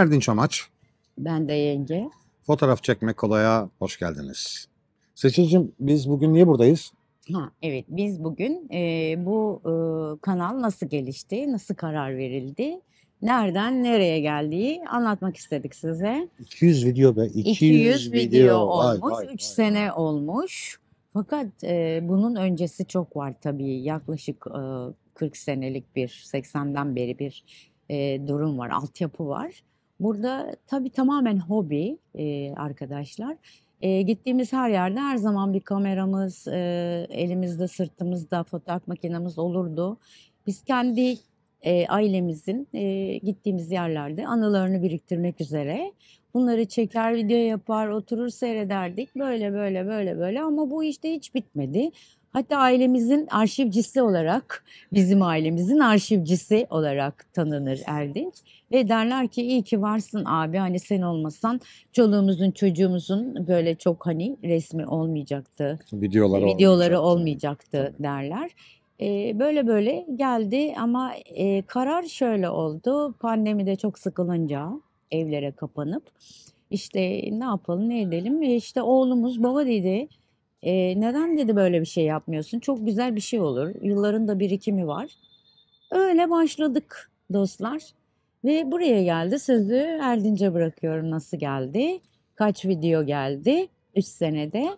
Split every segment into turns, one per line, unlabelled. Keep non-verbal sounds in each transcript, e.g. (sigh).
Ömer Dinçamaç.
Ben de yenge.
Fotoğraf çekmek kolaya hoş geldiniz. Seçil'cim biz bugün niye buradayız?
Ha, evet biz bugün e, bu e, kanal nasıl gelişti, nasıl karar verildi, nereden nereye geldiği anlatmak istedik size.
200 video be 200, 200 video, video olmuş, vay, vay, 3 vay.
sene olmuş. Fakat e, bunun öncesi çok var tabii yaklaşık e, 40 senelik bir 80'den beri bir e, durum var, altyapı var. Burada tabii tamamen hobi e, arkadaşlar. E, gittiğimiz her yerde her zaman bir kameramız, e, elimizde sırtımızda fotoğraf makinemiz olurdu. Biz kendi e, ailemizin e, gittiğimiz yerlerde anılarını biriktirmek üzere bunları çeker video yapar oturur seyrederdik böyle böyle böyle böyle ama bu işte hiç bitmedi. Hatta ailemizin arşivcisi olarak, bizim ailemizin arşivcisi olarak tanınır Erdinç. Ve derler ki iyi ki varsın abi hani sen olmasan çoluğumuzun çocuğumuzun böyle çok hani resmi olmayacaktı.
Videoları, videoları
olmayacaktı, olmayacaktı derler. Ee, böyle böyle geldi ama e, karar şöyle oldu. Pandemide çok sıkılınca evlere kapanıp işte ne yapalım ne edelim işte oğlumuz baba dedi e, neden dedi böyle bir şey yapmıyorsun? Çok güzel bir şey olur. Yılların da birikimi var. Öyle başladık dostlar. Ve buraya geldi sözü Erdinç'e bırakıyorum. Nasıl geldi? Kaç video geldi? 3 senede.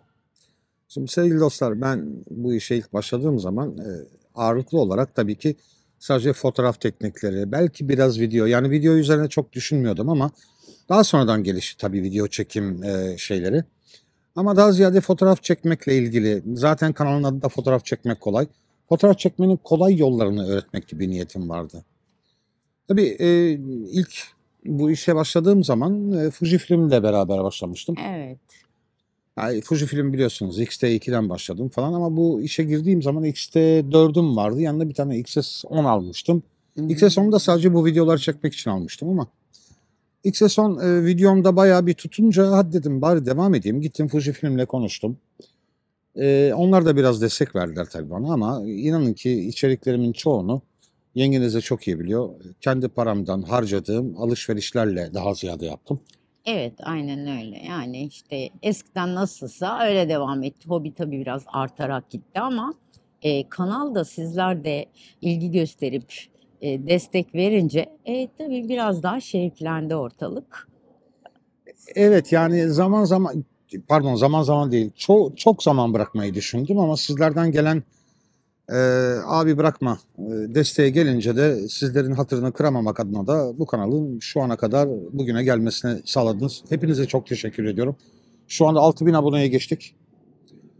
Şimdi sevgili dostlar ben bu işe ilk başladığım zaman e, ağırlıklı olarak tabii ki sadece fotoğraf teknikleri, belki biraz video. Yani video üzerine çok düşünmüyordum ama daha sonradan gelişti tabii video çekim e, şeyleri. Ama daha ziyade fotoğraf çekmekle ilgili. Zaten kanalın adı da fotoğraf çekmek kolay. Fotoğraf çekmenin kolay yollarını öğretmek gibi niyetim vardı. Tabii e, ilk bu işe başladığım zaman e, Fuji ile beraber başlamıştım. Evet. Yani Fuji Film biliyorsunuz t 2den başladım falan ama bu işe girdiğim zaman x t 4üm vardı. Yanında bir tane x s 10 almıştım. x s 10u da sadece bu videolar çekmek için almıştım ama ilk sezon e, videomda bayağı bir tutunca hadi dedim bari devam edeyim. Gittim Fuji Film'le konuştum. E, onlar da biraz destek verdiler tabii bana ama inanın ki içeriklerimin çoğunu yengeniz de çok iyi biliyor. Kendi paramdan harcadığım alışverişlerle daha ziyade yaptım.
Evet aynen öyle yani işte eskiden nasılsa öyle devam etti. Hobi tabii biraz artarak gitti ama e, kanal sizler de ilgi gösterip e, destek verince e, tabii biraz daha şevklendi ortalık.
Evet yani zaman zaman pardon zaman zaman değil çok çok zaman bırakmayı düşündüm ama sizlerden gelen e, abi bırakma e, desteğe gelince de sizlerin hatırını kıramamak adına da bu kanalın şu ana kadar bugüne gelmesini sağladınız. Hepinize çok teşekkür ediyorum. Şu anda 6000 aboneye geçtik.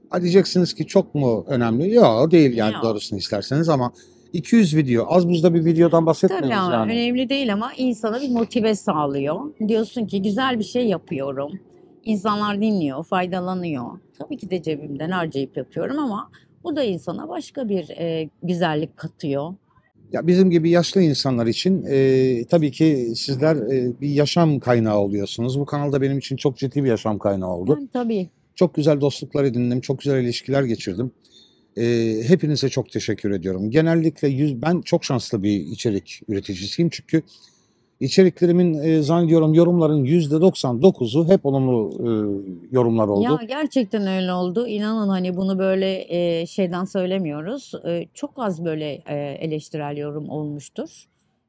Ha diyeceksiniz ki çok mu önemli? Yok değil yani Yok. doğrusunu isterseniz ama 200 video. Az buzda bir videodan bahsetmiyoruz Tabii ama yani.
önemli değil ama insana bir motive sağlıyor. Diyorsun ki güzel bir şey yapıyorum. İnsanlar dinliyor, faydalanıyor. Tabii ki de cebimden harcayıp yapıyorum ama bu da insana başka bir e, güzellik katıyor.
Ya bizim gibi yaşlı insanlar için e, tabii ki sizler e, bir yaşam kaynağı oluyorsunuz. Bu kanalda benim için çok ciddi bir yaşam kaynağı oldu. Yani, tabii. Çok güzel dostluklar edindim, çok güzel ilişkiler geçirdim. E, hepinize çok teşekkür ediyorum. Genellikle yüz, ben çok şanslı bir içerik üreticisiyim çünkü içeriklerimin e, zannediyorum yorumların yüzde %99'u hep olumlu e, yorumlar oldu. Ya
gerçekten öyle oldu. İnanın hani bunu böyle e, şeyden söylemiyoruz. E, çok az böyle e, eleştirel yorum olmuştur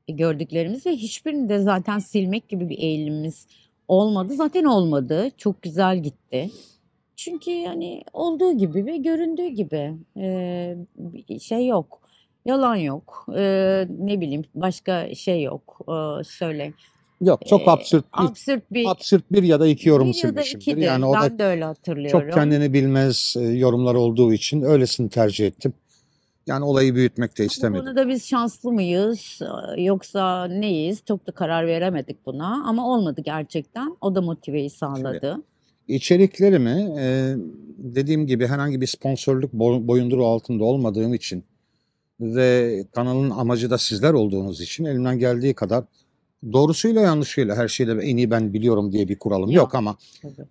e, gördüklerimiz ve hiçbirini de zaten silmek gibi bir eğilimimiz olmadı. Zaten olmadı. Çok güzel gitti. Çünkü yani olduğu gibi ve göründüğü gibi e, şey yok. Yalan yok. E, ne bileyim başka şey yok. E, söyle. Yok
çok absürt bir, absürt bir absürt bir ya da iki yorum bir ya da ikidir. Yani o da de öyle hatırlıyorum. Çok kendini bilmez yorumlar olduğu için öylesini tercih ettim. Yani olayı büyütmek de istemedim. Bu
konuda biz şanslı mıyız yoksa neyiz? Çok da karar veremedik buna ama olmadı gerçekten. O da motiveyi sağladı. Şimdi,
İçeriklerimi e, dediğim gibi herhangi bir sponsorluk boyunduruğu altında olmadığım için ve kanalın amacı da sizler olduğunuz için elimden geldiği kadar doğrusuyla yanlışıyla her şeyde en iyi ben biliyorum diye bir kuralım yok, yok ama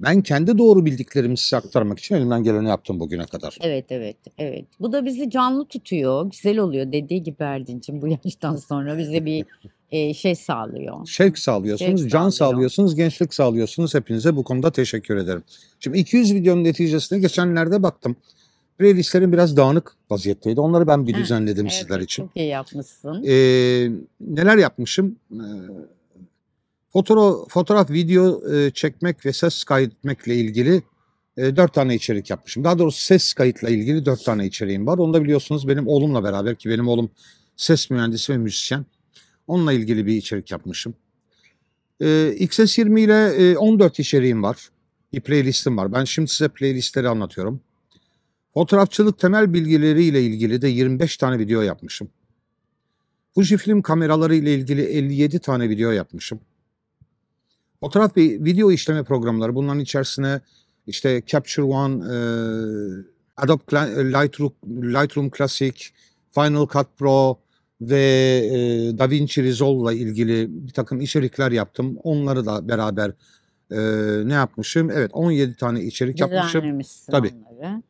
ben kendi doğru bildiklerimi size aktarmak için elimden geleni yaptım bugüne kadar.
Evet evet evet. Bu da bizi canlı tutuyor. Güzel oluyor dediği gibi Erdin'cim bu yaştan sonra bize bir (laughs) şey sağlıyor.
Şevk sağlıyorsunuz, Şevk can sağlıyorsunuz, gençlik sağlıyorsunuz. Hepinize bu konuda teşekkür ederim. Şimdi 200 videonun neticesine geçenlerde baktım. Playlistlerin biraz dağınık vaziyetteydi. Onları ben bir düzenledim evet, sizler için. Çok
iyi yapmışsın.
Ee, neler yapmışım? Ee, fotoğraf, video çekmek ve ses kaydetmekle ilgili dört tane içerik yapmışım. Daha doğrusu ses kayıtla ilgili dört tane içeriğim var. Onu da biliyorsunuz benim oğlumla beraber ki benim oğlum ses mühendisi ve müzisyen. Onunla ilgili bir içerik yapmışım. E, ee, XS20 ile e, 14 içeriğim var. Bir playlistim var. Ben şimdi size playlistleri anlatıyorum. Fotoğrafçılık temel bilgileri ile ilgili de 25 tane video yapmışım. Fujifilm kameraları ile ilgili 57 tane video yapmışım. Fotoğraf ve video işleme programları bunların içerisine işte Capture One, e, Adobe Lightroom, Lightroom Classic, Final Cut Pro, ve e, Da Vinci Resolve'la ilgili bir takım içerikler yaptım. Onları da beraber e, ne yapmışım? Evet 17 tane içerik yapmışım. Tabii. Onları.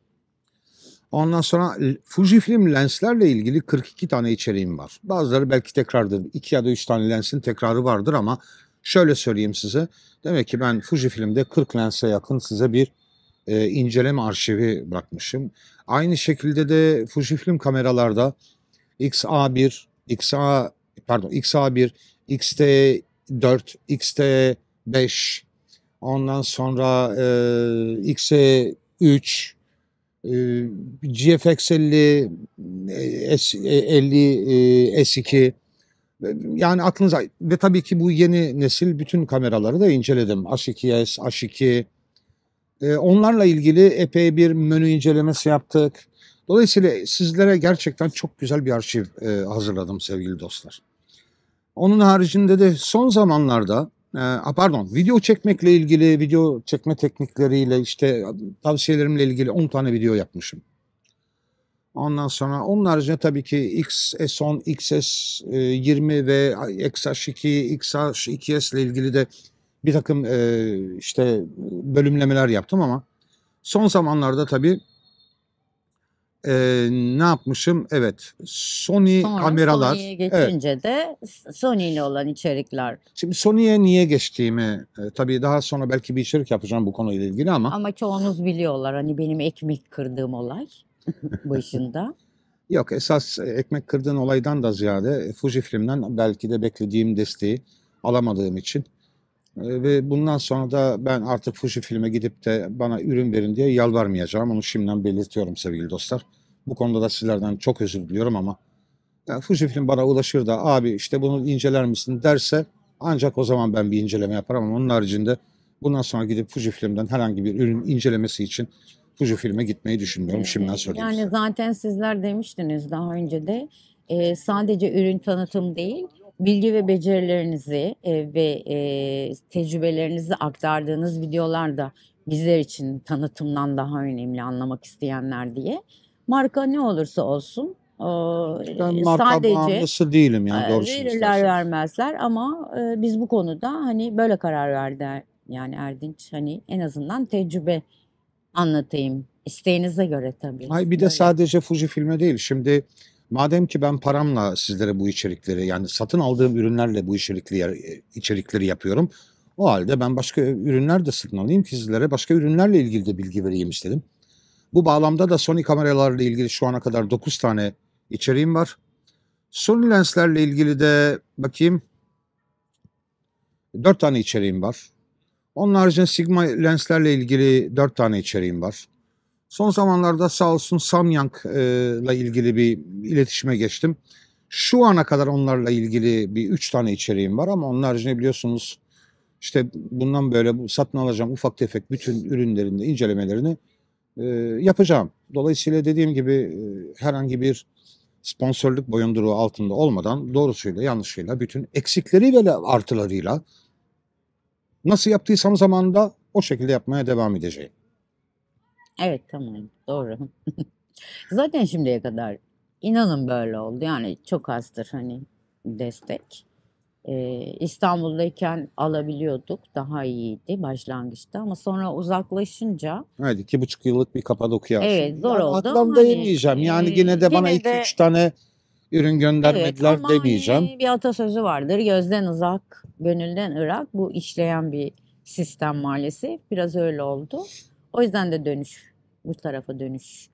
Ondan sonra Fujifilm lenslerle ilgili 42 tane içeriğim var. Bazıları belki tekrardır. 2 ya da 3 tane lensin tekrarı vardır ama şöyle söyleyeyim size. Demek ki ben Fujifilm'de 40 lense yakın size bir e, inceleme arşivi bırakmışım. Aynı şekilde de Fujifilm kameralarda XA1, XA pardon XA1, XT4, XT5 ondan sonra e, XE3 e, GFX50 e, S, 50 e, S2 yani aklınıza ve tabii ki bu yeni nesil bütün kameraları da inceledim. H2S, H2 onlarla ilgili epey bir menü incelemesi yaptık. Dolayısıyla sizlere gerçekten çok güzel bir arşiv e, hazırladım sevgili dostlar. Onun haricinde de son zamanlarda e, pardon video çekmekle ilgili video çekme teknikleriyle işte tavsiyelerimle ilgili 10 tane video yapmışım. Ondan sonra onun haricinde tabii ki XS10, XS20 e, ve XH2, XH2S ile ilgili de bir takım e, işte bölümlemeler yaptım ama son zamanlarda tabii e, ne yapmışım? Evet Sony Sonra kameralar. Sony'ye geçince
evet. de Sony ile olan içerikler. Şimdi Sony'ye niye
geçtiğimi e, tabii daha sonra belki bir içerik yapacağım bu konuyla ilgili ama. Ama
çoğunuz biliyorlar hani benim ekmek kırdığım olay (laughs) başında.
Yok esas ekmek kırdığın olaydan da ziyade e, Fuji filmden belki de beklediğim desteği alamadığım için ee, ve bundan sonra da ben artık Fuji filme gidip de bana ürün verin diye yalvarmayacağım. Onu şimdiden belirtiyorum sevgili dostlar. Bu konuda da sizlerden çok özür diliyorum ama yani Fuji film bana ulaşır da abi işte bunu inceler misin derse ancak o zaman ben bir inceleme yaparım ama onun haricinde bundan sonra gidip Fuji filmden herhangi bir ürün incelemesi için Fuji filme gitmeyi düşünmüyorum. Şimdiden söyleyeyim Yani
size. zaten sizler demiştiniz daha önce de e, sadece ürün tanıtım değil bilgi ve becerilerinizi e, ve e, tecrübelerinizi aktardığınız videolar da bizler için tanıtımdan daha önemli anlamak isteyenler diye. Marka ne olursa olsun ben e, marka sadece bağımlısı değilim yani e, doğrusu. Verirler vermezler ama e, biz bu konuda hani böyle karar verdi yani Erdinç hani en azından tecrübe anlatayım isteğinize göre tabii. Hayır bir
de Öyle. sadece Fuji filme değil şimdi Madem ki ben paramla sizlere bu içerikleri yani satın aldığım ürünlerle bu içerikleri, e, içerikleri yapıyorum. O halde ben başka ürünler de satın alayım ki sizlere başka ürünlerle ilgili de bilgi vereyim istedim. Bu bağlamda da Sony kameralarla ilgili şu ana kadar 9 tane içeriğim var. Sony lenslerle ilgili de bakayım 4 tane içeriğim var. Onun haricinde Sigma lenslerle ilgili 4 tane içeriğim var. Son zamanlarda sağ olsun Samyang'la e, ilgili bir iletişime geçtim. Şu ana kadar onlarla ilgili bir üç tane içeriğim var ama onun haricinde biliyorsunuz işte bundan böyle bu satın alacağım ufak tefek bütün ürünlerinde incelemelerini e, yapacağım. Dolayısıyla dediğim gibi e, herhangi bir sponsorluk boyunduruğu altında olmadan doğrusuyla yanlışıyla bütün eksikleri ve artılarıyla nasıl yaptıysam zamanında o şekilde yapmaya devam edeceğim.
Evet tamam doğru. Zaten şimdiye kadar inanın böyle oldu. Yani çok azdır hani destek. Ee, İstanbul'dayken alabiliyorduk. Daha iyiydi başlangıçta ama sonra uzaklaşınca
Evet iki buçuk yıllık bir Kapadokya. Evet zor yani oldu. Atlam ama hani, Yani yine de bana gene iki de- üç tane ürün göndermediler ama hani demeyeceğim.
bir atasözü vardır. Gözden uzak, gönülden ırak. Bu işleyen bir sistem maalesef. Biraz öyle oldu. O yüzden de dönüş, bu tarafa dönüş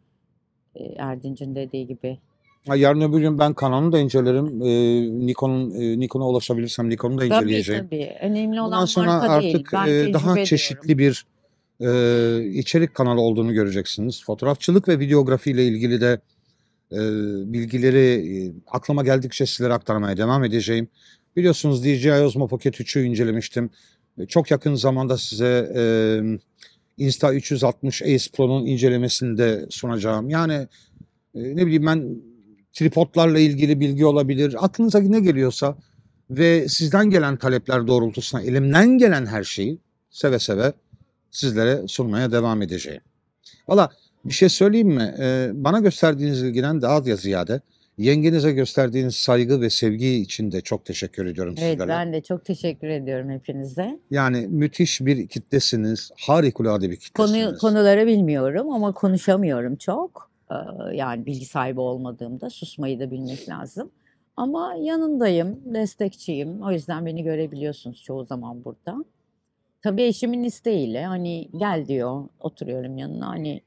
e, Erdinç'in dediği gibi.
Ha, yarın öbür gün ben Canon'u da incelerim. Ee, Nikon'un e, Nikon'a ulaşabilirsem Nikon'u da inceleyeceğim.
Tabii tabii. Önemli olan Ondan sonra marka artık değil. Ben e, daha ediyorum.
çeşitli bir e, içerik kanalı olduğunu göreceksiniz. Fotoğrafçılık ve videografi ile ilgili de e, bilgileri e, aklıma geldikçe sizlere aktarmaya devam edeceğim. Biliyorsunuz DJI Osmo Pocket 3'ü incelemiştim. E, çok yakın zamanda size e, Insta 360 Ace Pro'nun incelemesinde sunacağım. Yani e, ne bileyim ben tripodlarla ilgili bilgi olabilir. Aklınıza ne geliyorsa ve sizden gelen talepler doğrultusuna elimden gelen her şeyi seve seve sizlere sunmaya devam edeceğim. Valla bir şey söyleyeyim mi? Ee, bana gösterdiğiniz ilgiden daha da ziyade Yengenize gösterdiğiniz saygı ve sevgi için de çok teşekkür ediyorum Evet sizlere. ben
de çok teşekkür ediyorum hepinize.
Yani müthiş bir kitlesiniz, harikulade bir
kitlesiniz. Konu, konuları bilmiyorum ama konuşamıyorum çok. Ee, yani bilgi sahibi olmadığımda susmayı da bilmek lazım. Ama yanındayım, destekçiyim. O yüzden beni görebiliyorsunuz çoğu zaman burada. Tabii eşimin isteğiyle hani gel diyor oturuyorum yanına hani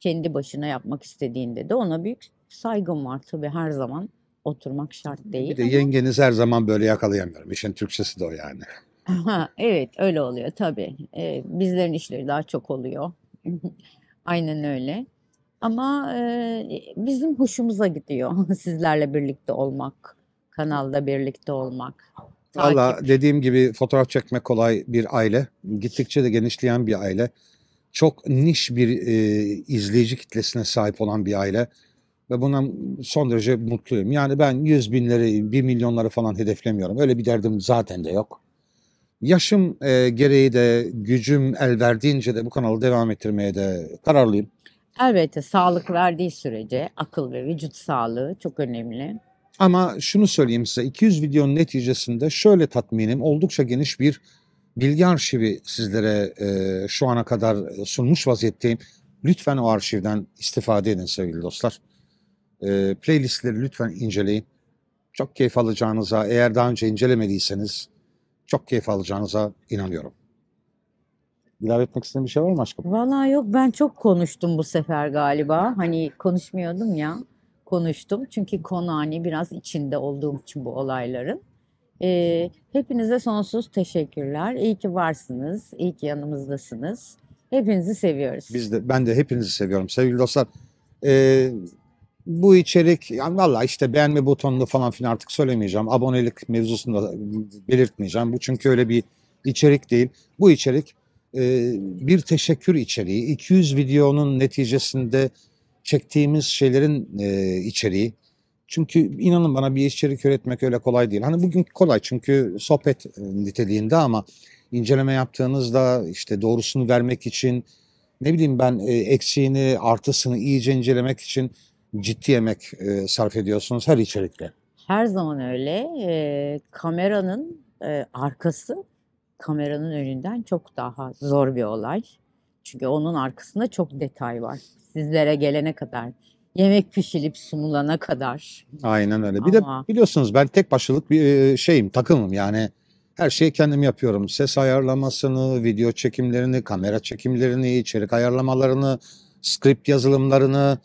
kendi başına yapmak istediğinde de ona büyük saygım var tabii her zaman. Oturmak şart değil. Bir de ama...
yengeniz her zaman böyle yakalayamıyorum. İşin Türkçesi de o yani.
Ha, evet öyle oluyor tabii. Ee, bizlerin işleri daha çok oluyor. (laughs) Aynen öyle. Ama e, bizim hoşumuza gidiyor (laughs) sizlerle birlikte olmak, kanalda birlikte olmak. Valla
dediğim gibi fotoğraf çekme kolay bir aile. Gittikçe de genişleyen bir aile. Çok niş bir e, izleyici kitlesine sahip olan bir aile. Ve bundan son derece mutluyum. Yani ben yüz binleri, bir milyonları falan hedeflemiyorum. Öyle bir derdim zaten de yok. Yaşım e, gereği de gücüm el verdiğince de bu kanalı devam ettirmeye de kararlıyım.
Elbette sağlık verdiği sürece akıl ve vücut sağlığı çok önemli.
Ama şunu söyleyeyim size 200 videonun neticesinde şöyle tatminim oldukça geniş bir bilgi arşivi sizlere e, şu ana kadar sunmuş vaziyetteyim. Lütfen o arşivden istifade edin sevgili dostlar e, playlistleri lütfen inceleyin. Çok keyif alacağınıza, eğer daha önce incelemediyseniz çok keyif alacağınıza inanıyorum.
İlave etmek istediğin bir şey var mı aşkım? Valla yok ben çok konuştum bu sefer galiba. Hani konuşmuyordum ya konuştum. Çünkü konu hani biraz içinde olduğum için bu olayların. Ee, hepinize sonsuz teşekkürler. İyi ki varsınız. İyi ki yanımızdasınız. Hepinizi seviyoruz.
Biz de ben de hepinizi seviyorum sevgili dostlar. Ee, bu içerik yani valla işte beğenme butonunu falan filan artık söylemeyeceğim. Abonelik mevzusunu da belirtmeyeceğim. Bu çünkü öyle bir içerik değil. Bu içerik e, bir teşekkür içeriği. 200 videonun neticesinde çektiğimiz şeylerin e, içeriği. Çünkü inanın bana bir içerik üretmek öyle kolay değil. Hani bugün kolay çünkü sohbet e, niteliğinde ama inceleme yaptığınızda işte doğrusunu vermek için ne bileyim ben e, eksiğini artısını iyice incelemek için ciddi yemek e, sarf ediyorsunuz her içerikte.
Her zaman öyle. E, kameranın e, arkası kameranın önünden çok daha zor bir olay. Çünkü onun arkasında çok detay var. Sizlere gelene kadar, yemek pişilip sunulana kadar.
Aynen öyle. Bir Ama... de biliyorsunuz ben tek başılık bir e, şeyim, takımım yani. Her şeyi kendim yapıyorum. Ses ayarlamasını, video çekimlerini, kamera çekimlerini, içerik ayarlamalarını, script yazılımlarını,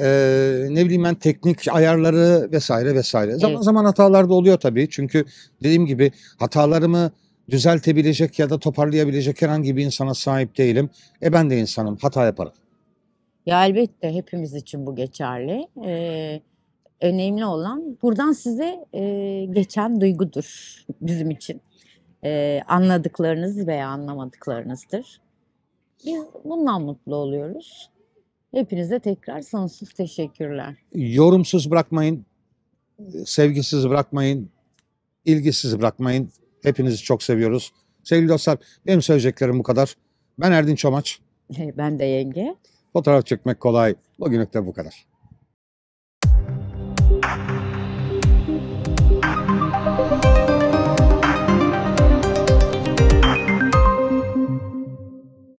ee, ne bileyim ben teknik ayarları vesaire vesaire. Zaman Evet. zaman hatalar da oluyor tabii. Çünkü dediğim gibi hatalarımı düzeltebilecek ya da toparlayabilecek herhangi bir insana sahip değilim. E ben de insanım. Hata yaparım.
Ya elbette hepimiz için bu geçerli. Ee, önemli olan buradan size e, geçen duygudur (laughs) bizim için. Ee, anladıklarınız veya anlamadıklarınızdır. Biz bundan mutlu oluyoruz. Hepinize tekrar sonsuz teşekkürler.
Yorumsuz bırakmayın, sevgisiz bırakmayın, ilgisiz bırakmayın. Hepinizi çok seviyoruz. Sevgili dostlar benim söyleyeceklerim bu kadar. Ben Erdin Çomaç.
(laughs) Ben de yenge.
Fotoğraf çekmek kolay. Bugünlük de bu kadar.